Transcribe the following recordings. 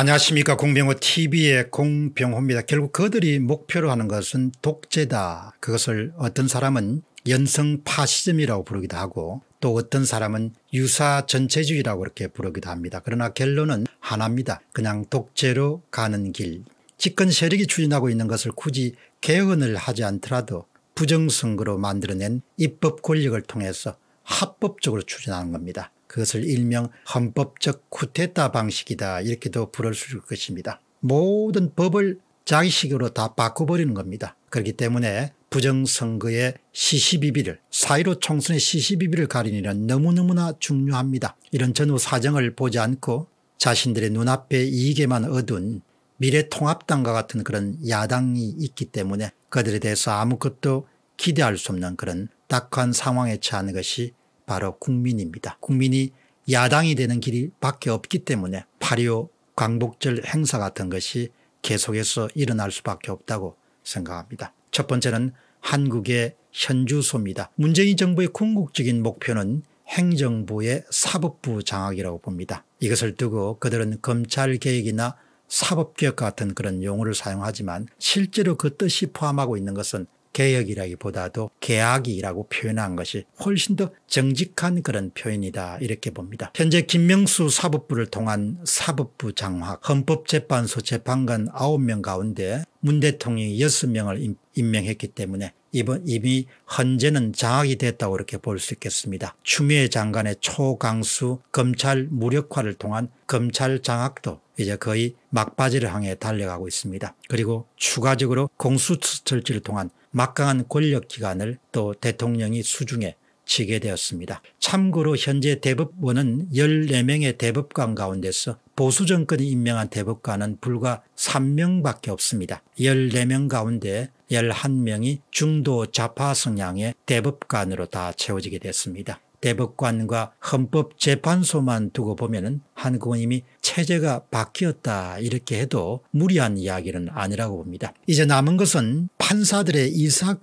안녕하십니까 공병호 tv의 공병호입니다. 결국 그들이 목표로 하는 것은 독재다. 그것을 어떤 사람은 연성 파시즘이라고 부르기도 하고 또 어떤 사람은 유사 전체주의라고 이렇게 부르기도 합니다. 그러나 결론은 하나입니다. 그냥 독재로 가는 길. 집권 세력이 추진하고 있는 것을 굳이 개헌을 하지 않더라도 부정선거로 만들어낸 입법 권력을 통해서 합법적으로 추진하는 겁니다. 그것을 일명 헌법적 쿠데타 방식이다 이렇게도 부를 수 있을 것입니다. 모든 법을 자기식으로 다 바꿔버리는 겁니다. 그렇기 때문에 부정선거의 시시비비를 사이로 총선의 시시비비를 가리는 일은 너무너무나 중요합니다. 이런 전후 사정을 보지 않고 자신들의 눈앞에 이익에만 얻은 미래통합당과 같은 그런 야당이 있기 때문에 그들에 대해서 아무것도 기대할 수 없는 그런 딱한 상황에 처한 것이 바로 국민입니다. 국민이 야당이 되는 길이 밖에 없기 때문에 8.25 광복절 행사 같은 것이 계속해서 일어날 수밖에 없다고 생각합니다. 첫 번째는 한국의 현주소입니다. 문재인 정부의 궁극적인 목표는 행정부의 사법부 장악이라고 봅니다. 이것을 두고 그들은 검찰개혁이나 사법개혁 같은 그런 용어를 사용하지만 실제로 그 뜻이 포함하고 있는 것은 개혁이라기보다도 개악이라고 표현한 것이 훨씬 더 정직한 그런 표현이다 이렇게 봅니다. 현재 김명수 사법부를 통한 사법부 장학 헌법재판소 재판관 9명 가운데 문 대통령이 6명을 임명했기 때문에 이번 이미 헌재는 장악이 됐다고 이렇게 볼 수 있겠습니다. 추미애 장관의 초강수 검찰 무력화를 통한 검찰 장악도 이제 거의 막바지를 향해 달려가고 있습니다. 그리고 추가적으로 공수처를 설치 통한 막강한 권력기관을 또 대통령이 수중에 지게 되었습니다. 참고로 현재 대법원은 14명의 대법관 가운데서 보수 정권이 임명한 대법관은 불과 3명밖에 없습니다. 14명 가운데 11명이 중도 좌파 성향의 대법관으로 다 채워지게 됐습니다. 대법관과 헌법재판소만 두고 보면 한국은 이미 체제가 바뀌었다 이렇게 해도 무리한 이야기는 아니라고 봅니다. 이제 남은 것은 판사들의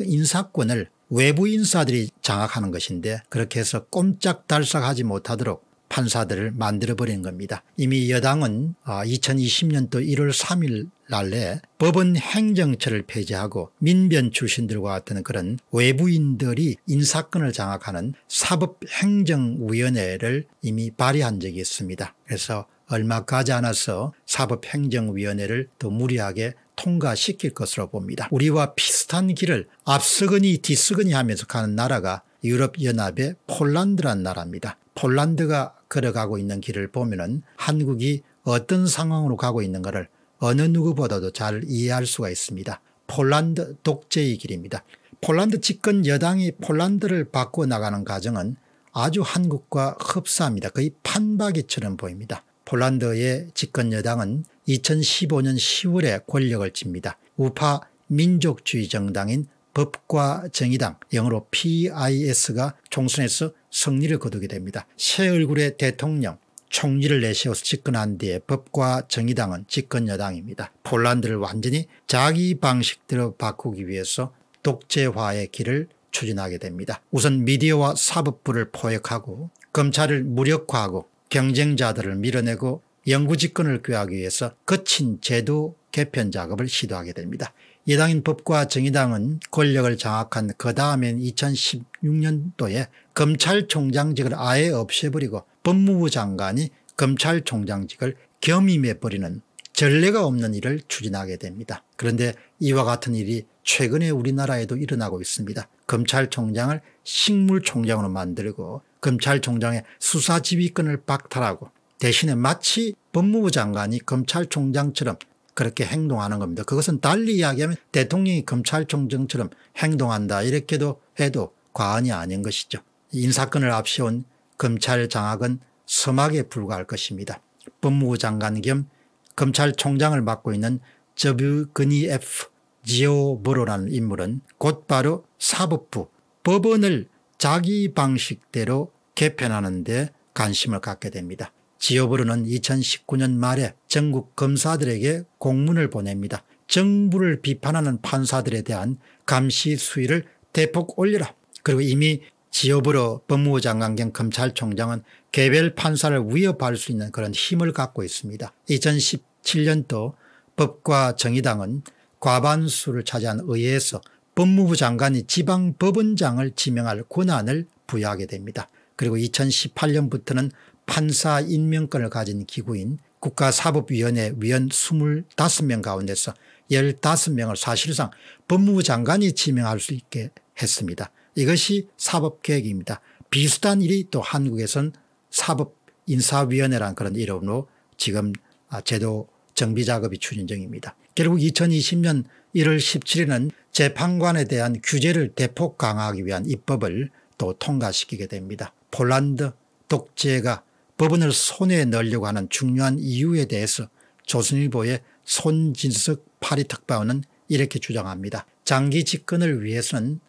인사권을 외부 인사들이 장악하는 것인데 그렇게 해서 꼼짝달싹하지 못하도록 판사들을 만들어버린 겁니다. 이미 여당은 2020년도 1월 3일 날에 법원 행정처를 폐지하고 민변 출신들과 같은 그런 외부인들이 인사권을 장악하는 사법행정위원회를 이미 발의한 적이 있습니다. 그래서 얼마 가지 않아서 사법행정위원회를 더 무리하게 통과시킬 것으로 봅니다. 우리와 비슷한 길을 앞서거니 뒤서거니 하면서 가는 나라가 유럽연합의 폴란드란 나라입니다. 폴란드가 걸어가고 있는 길을 보면은 한국이 어떤 상황으로 가고 있는 것을 어느 누구보다도 잘 이해할 수가 있습니다. 폴란드 독재의 길입니다. 폴란드 집권 여당이 폴란드를 바꿔 나가는 과정은 아주 한국과 흡사합니다. 거의 판박이처럼 보입니다. 폴란드의 집권 여당은 2015년 10월에 권력을 칩니다. 우파 민족주의 정당인 법과 정의당 영어로 PIS가 총선에서 승리를 거두게 됩니다. 새 얼굴의 대통령 총리를 내세워서 집권한 뒤에 법과 정의당은 집권여당입니다. 폴란드를 완전히 자기 방식대로 바꾸기 위해서 독재화의 길을 추진하게 됩니다. 우선 미디어와 사법부를 포획하고 검찰을 무력화하고 경쟁자들을 밀어내고 영구 집권을 꾀하기 위해서 거친 제도 개편 작업을 시도하게 됩니다. 예당인 법과 정의당은 권력을 장악한 그 다음엔 2016년도에 검찰총장직을 아예 없애버리고 법무부 장관이 검찰총장직을 겸임해버리는 전례가 없는 일을 추진하게 됩니다. 그런데 이와 같은 일이 최근에 우리나라에도 일어나고 있습니다. 검찰총장을 식물총장으로 만들고 검찰총장의 수사지휘권을 박탈하고 대신에 마치 법무부 장관이 검찰총장처럼 그렇게 행동하는 겁니다. 그것은 달리 이야기하면 대통령이 검찰총장처럼 행동한다 이렇게도 해도 과언이 아닌 것이죠. 인사권을 앞세운 검찰 장악은 섬하게 불과할 것입니다. 법무부 장관 겸 검찰총장을 맡고 있는 저뷰그니 F 지오버로라는 인물은 곧바로 사법부 법원을 자기 방식대로 개편하는 데 관심을 갖게 됩니다. 지역으로는 2019년 말에 전국 검사들에게 공문을 보냅니다. 정부를 비판하는 판사들에 대한 감시 수위를 대폭 올려라. 그리고 이미 지업으로 법무부 장관 겸 검찰총장은 개별 판사를 위협할 수 있는 그런 힘을 갖고 있습니다. 2017년도 법과 정의당은 과반수를 차지한 의회에서 법무부 장관이 지방법원장을 지명할 권한을 부여하게 됩니다. 그리고 2018년부터는 판사 임명권을 가진 기구인 국가사법위원회 위원 25명 가운데서 15명을 사실상 법무부 장관이 지명할 수 있게 했습니다. 이것이 사법계획입니다 비슷한 일이 또 한국에선 사법인사위원회라는 그런 이름으로 지금 아, 제도 정비 작업이 추진 중입니다. 결국 2020년 1월 17일은 재판관에 대한 규제를 대폭 강화하기 위한 입법을 또 통과시키게 됩니다. 폴란드 독재가 법원을 손에 넣으려고 하는 중요한 이유에 대해서 조선일보의 손진석 파리특파원은 이렇게 주장합니다. 장기 집권을 위해서는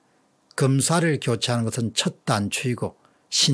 검사를 교체하는 것은 첫 단추이고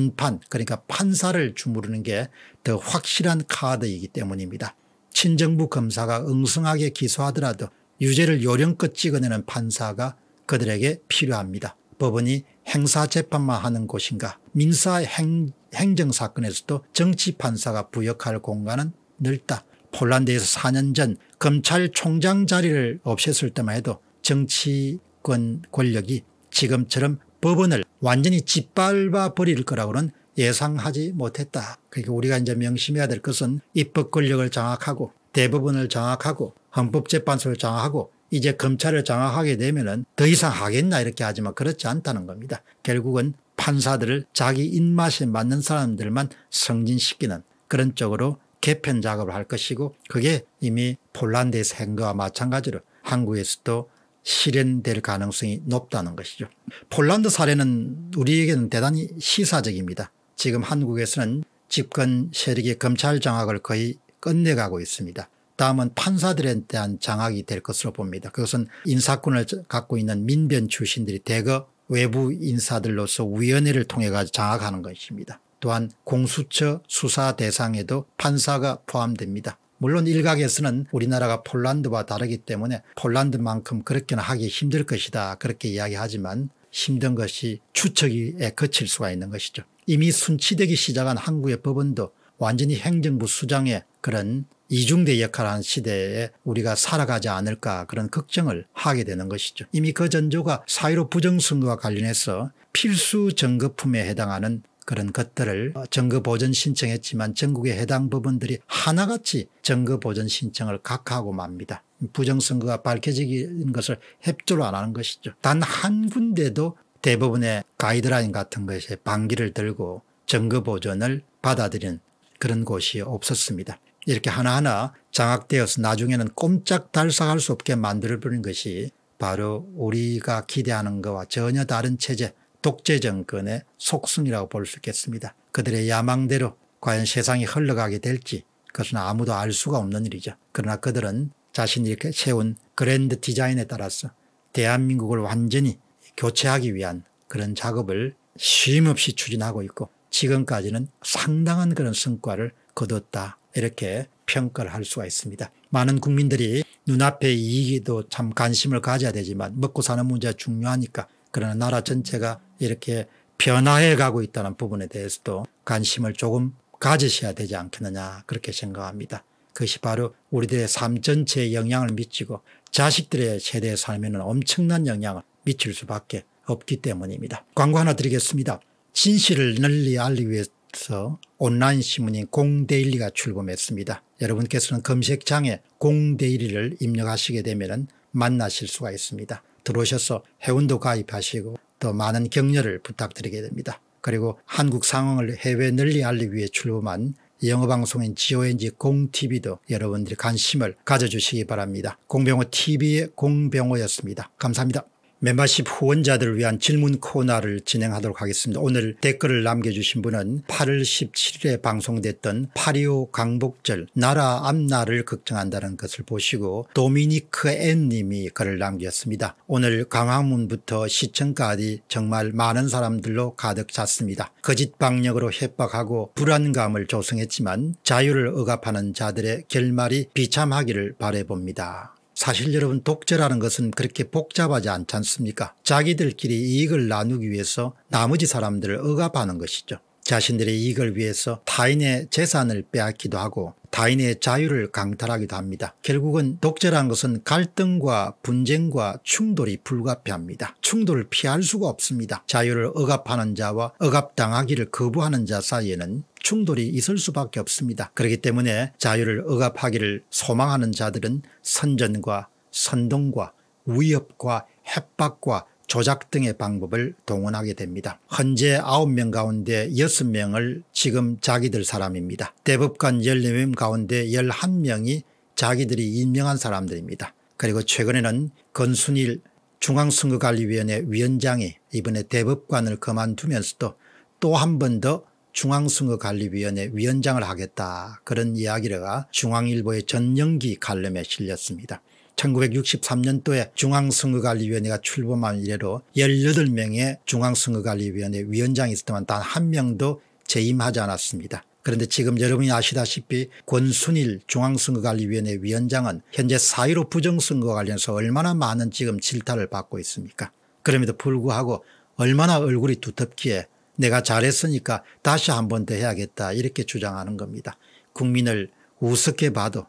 심판 그러니까 판사를 주무르는 게 더 확실한 카드이기 때문입니다. 친정부 검사가 응성하게 기소하더라도 유죄를 요령껏 찍어내는 판사가 그들에게 필요합니다. 법원이 행사재판만 하는 곳인가 민사 행, 정사건에서도 정치판사가 부역할 공간은 넓다. 폴란드에서 4년 전 검찰총장 자리를 없앴을 때만 해도 정치권 권력이 지금처럼 법원을 완전히 짓밟아 버릴 거라고는 예상하지 못했다. 그러니까 우리가 이제 명심해야 될 것은 입법 권력을 장악하고 대법원을 장악하고 헌법재판소를 장악하고 이제 검찰을 장악하게 되면 은더 이상 하겠나 이렇게 하지만 그렇지 않다는 겁니다. 결국은 판사들을 자기 입맛에 맞는 사람들만 승진시키는 그런 쪽으로 개편 작업을 할 것이고 그게 이미 폴란드의생한 거와 마찬가지로 한국에서도 실현될 가능성이 높다는 것이죠. 폴란드 사례는 우리에게는 대단히 시사적입니다. 지금 한국에서는 집권 세력의 검찰 장악을 거의 끝내가고 있습니다. 다음은 판사들에 대한 장악이 될 것으로 봅니다. 그것은 인사권을 갖고 있는 민변 출신들이 대거 외부 인사들로서 위원회를 통해 가지고 장악하는 것입니다. 또한 공수처 수사 대상에도 판사가 포함됩니다. 물론 일각에서는 우리나라가 폴란드와 다르기 때문에 폴란드만큼 그렇게는 하기 힘들 것이다 그렇게 이야기하지만 힘든 것이 추측에 거칠 수가 있는 것이죠. 이미 순치되기 시작한 한국의 법원도 완전히 행정부 수장의 그런 이중대 역할하는 시대에 우리가 살아가지 않을까 그런 걱정을 하게 되는 것이죠. 이미 그 전조가 사회로 부정선거와 관련해서 필수 정거품에 해당하는 그런 것들을 정거 보전 신청했지만 전국의 해당 법원들이 하나같이 정거 보전 신청을 각하고 맙니다. 부정선거가 밝혀지는 것을 협조를 안 하는 것이죠. 단 한 군데도 대부분의 가이드라인 같은 것에 반기를 들고 정거 보전을 받아들인 그런 곳이 없었습니다. 이렇게 하나하나 장악되어서 나중에는 꼼짝 달싹할 수 없게 만들어버린 것이 바로 우리가 기대하는 것과 전혀 다른 체제 독재 정권의 속성이라고볼 수 있겠습니다. 그들의 야망대로 과연 세상이 흘러가게 될지 그것은 아무도 알 수가 없는 일이죠. 그러나 그들은 자신이 세운 그랜드 디자인에 따라서 대한민국을 완전히 교체하기 위한 그런 작업을 쉼없이 추진하고 있고 지금까지는 상당한 그런 성과를 거뒀다 이렇게 평가를 할 수가 있습니다. 많은 국민들이 눈앞에이익도참 관심을 가져야 되지만 먹고 사는 문제가 중요하니까 그러나 나라 전체가 이렇게 변화해 가고 있다는 부분에 대해서도 관심을 조금 가지셔야 되지 않겠느냐 그렇게 생각합니다. 그것이 바로 우리들의 삶 전체에 영향을 미치고 자식들의 세대의 삶에는 엄청난 영향을 미칠 수밖에 없기 때문입니다. 광고 하나 드리겠습니다. 진실을 널리 알리기 위해 서 온라인 신문인 공데일리가 출범했습니다. 여러분께서는 검색창에 공데일리를 입력하시게 되면 만나실 수가 있습니다. 들어오셔서 회원도 가입하시고 더 많은 격려를 부탁드리게 됩니다. 그리고 한국 상황을 해외 널리 알리기 위해 출범한 영어방송인 GONG 공TV도 여러분들의 관심을 가져주시기 바랍니다. 공병호 TV의 공병호였습니다. 감사합니다. 멤버십 후원자들을 위한 질문 코너를 진행하도록 하겠습니다. 오늘 댓글을 남겨주신 분은 8월 17일에 방송됐던 파리오 강복절 나라 앞날을 걱정한다는 것을 보시고 도미니크 앤 님이 글을 남겼습니다. 오늘 강화문부터 시청까지 정말 많은 사람들로 가득 찼습니다. 거짓 방역으로 협박하고 불안감을 조성했지만 자유를 억압하는 자들의 결말이 비참하기를 바래봅니다. 사실 여러분 독재라는 것은 그렇게 복잡하지 않지 않습니까 자기들끼리 이익을 나누기 위해서 나머지 사람들을 억압하는 것이죠. 자신들의 이익을 위해서 타인의 재산을 빼앗기도 하고 타인의 자유를 강탈하기도 합니다. 결국은 독재란 것은 갈등과 분쟁과 충돌이 불가피합니다. 충돌을 피할 수가 없습니다. 자유를 억압하는 자와 억압당하기를 거부하는 자 사이에는 충돌이 있을 수밖에 없습니다. 그렇기 때문에 자유를 억압하기를 소망하는 자들은 선전과 선동과 위협과 협박과 조작 등의 방법을 동원하게 됩니다. 현재 9명 가운데 6명을 지금 자기들 사람입니다. 대법관 14명 가운데 11명이 자기들이 임명한 사람들입니다. 그리고 최근에는 건순일 중앙선거관리위원회 위원장이 이번에 대법관을 그만두면서도 또 한 번 더 중앙선거관리위원회 위원장을 하겠다 그런 이야기가 중앙일보의 전영기 칼럼에 실렸습니다. 1963년도에 중앙선거관리위원회가 출범한 이래로 18명의 중앙선거관리위원회 위원장이 있었지만 단 한 명도 재임하지 않았습니다. 그런데 지금 여러분이 아시다시피 권순일 중앙선거관리위원회 위원장은 현재 사1로 부정선거 관련해서 얼마나 많은 지금 질타를 받고 있습니까 그럼에도 불구하고 얼마나 얼굴이 두텁기에 내가 잘했으니까 다시 한 번 더 해야겠다 이렇게 주장하는 겁니다. 국민을 우습게 봐도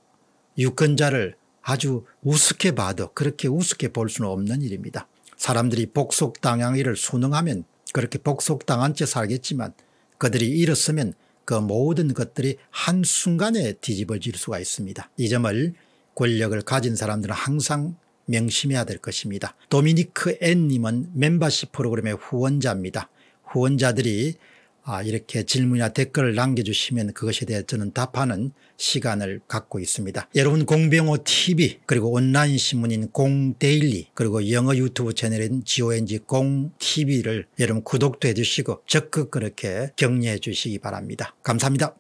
유권자를 아주 우습게 봐도 그렇게 우습게 볼 수는 없는 일입니다. 사람들이 복속당한 일를 순응하면 그렇게 복속당한 채 살겠지만 그들이 일었으면 그 모든 것들이 한순간에 뒤집어질 수가 있습니다. 이 점을 권력을 가진 사람들은 항상 명심해야 될 것입니다. 도미니크 앤님은 멤버십 프로그램의 후원자입니다. 후원자들이 아, 이렇게 질문이나 댓글을 남겨주시면 그것에 대해 저는 답하는 시간을 갖고 있습니다. 여러분 공병호 TV 그리고 온라인 신문인 공데일리 그리고 영어 유튜브 채널인 GONG 공TV를 여러분 구독도 해주시고 적극 그렇게 격려해 주시기 바랍니다. 감사합니다.